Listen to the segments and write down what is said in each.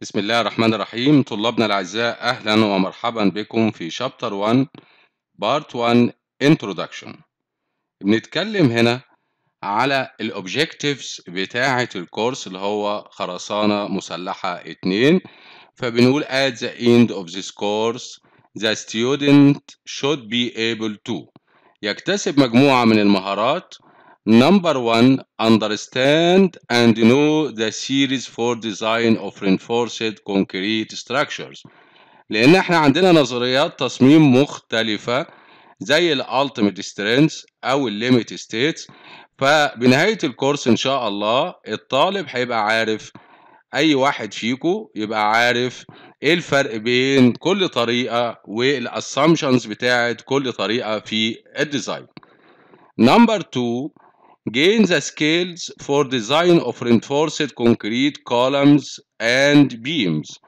بسم الله الرحمن الرحيم طلابنا الأعزاء أهلا ومرحبا بكم في شابتر 1 بارت 1 Introduction بنتكلم هنا على الأوبجيكتيفز بتاعة الكورس اللي هو خرسانة مسلحة 2 فبنقول at the end of this course the student should be able to يكتسب مجموعة من المهارات Number one, understand and know the series for design of reinforced concrete structures. لأن احنا عندنا نظريات تصميم مختلفة زي Ultimate Strength أو Limit States فبنهاية الكورس إن شاء الله الطالب هيبقى عارف أي واحد فيكو يبقى عارف إيه الفرق بين كل طريقة Assumptions بتاعت كل طريقة في الديزاين. Number two Gain the skills for design of reinforced concrete columns and beams.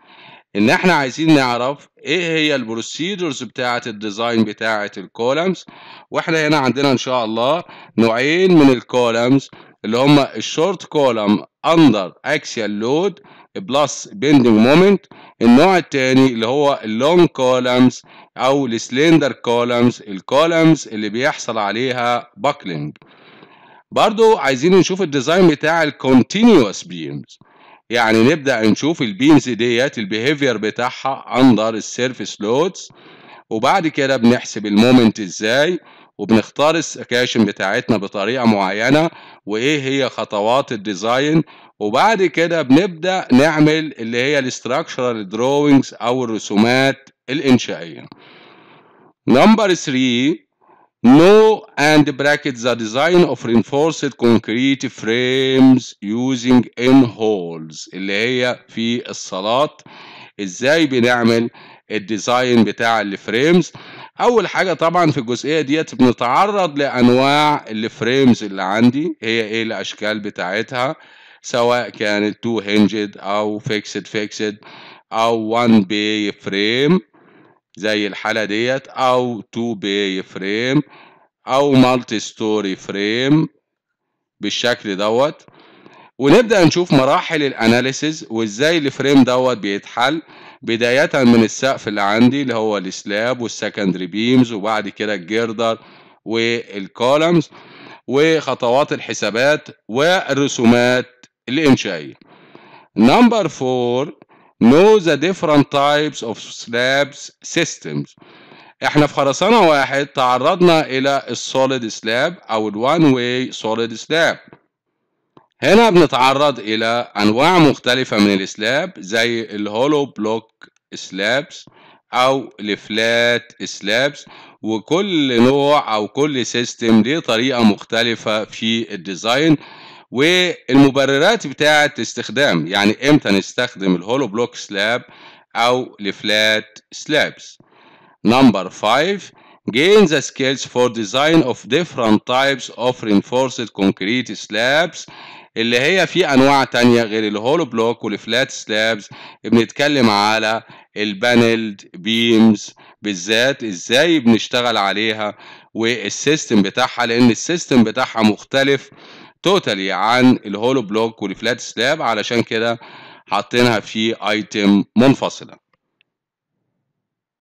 ان احنا عايزين نعرف ايه هي البروسيدورز بتاعه الديزاين بتاعه الكولمز واحنا هنا عندنا ان شاء الله نوعين من الكولمز اللي هما الشورت كولم اندر اكسيال لود بلس بيندنج مومنت النوع التاني اللي هو اللونج كولمز او السلندر كولمز الكولمز اللي بيحصل عليها باكلينج برضو عايزين نشوف الديزاين بتاع الكونتينيوس بيمز يعني نبدأ نشوف البيمز ديت البيهيفير بتاعها اندر السيرفيس لودز وبعد كده بنحسب المومنت ازاي وبنختار السكاشن بتاعتنا بطريقة معينة وايه هي خطوات الديزاين وبعد كده بنبدأ نعمل اللي هي الاستراكشرال دروينجز او الرسومات الانشائية نمبر 3 No and brackets the design of reinforced concrete frames using in holes اللي هي في الصالات ازاي بنعمل الديزاين بتاع الفريمز اول حاجه طبعا في الجزئيه ديت بنتعرض لانواع الفريمز اللي عندي هي ايه الاشكال بتاعتها سواء كانت تو هنجد او فيكسد فيكسد او وان بي فريم زي الحالة ديت أو تو باي فريم أو مالتي ستوري فريم بالشكل دوت ونبدأ نشوف مراحل الأناليسز وإزاي الفريم دوت بيتحل بداية من السقف اللي عندي اللي هو السلاب والسكندري بيمز وبعد كده الجردر والكولمز وخطوات الحسابات والرسومات الإنشائية. نمبر 4 know the different types of slabs systems احنا في خرسانة واحد تعرضنا الى السوليد سلاب او الوان واي سوليد سلاب هنا بنتعرض الى انواع مختلفة من السلاب زي الهولو بلوك سلابس او الفلات سلابس وكل نوع او كل سيستم ليه طريقة مختلفة في الديزاين والمبررات بتاعة استخدام يعني امتى نستخدم الهولو بلوك سلاب أو الفلات سلابس نمبر 5 gain the skills for design of different types of reinforced concrete slabs اللي هي في انواع تانية غير الهولو بلوك والفلات سلابس بنتكلم على البانلد بيمز بالذات ازاي بنشتغل عليها والسيستم بتاعها لان السيستم بتاعها مختلف توتالي عن الهولو بلوك والفلات سلاب علشان كده حاطينها في ايتم منفصله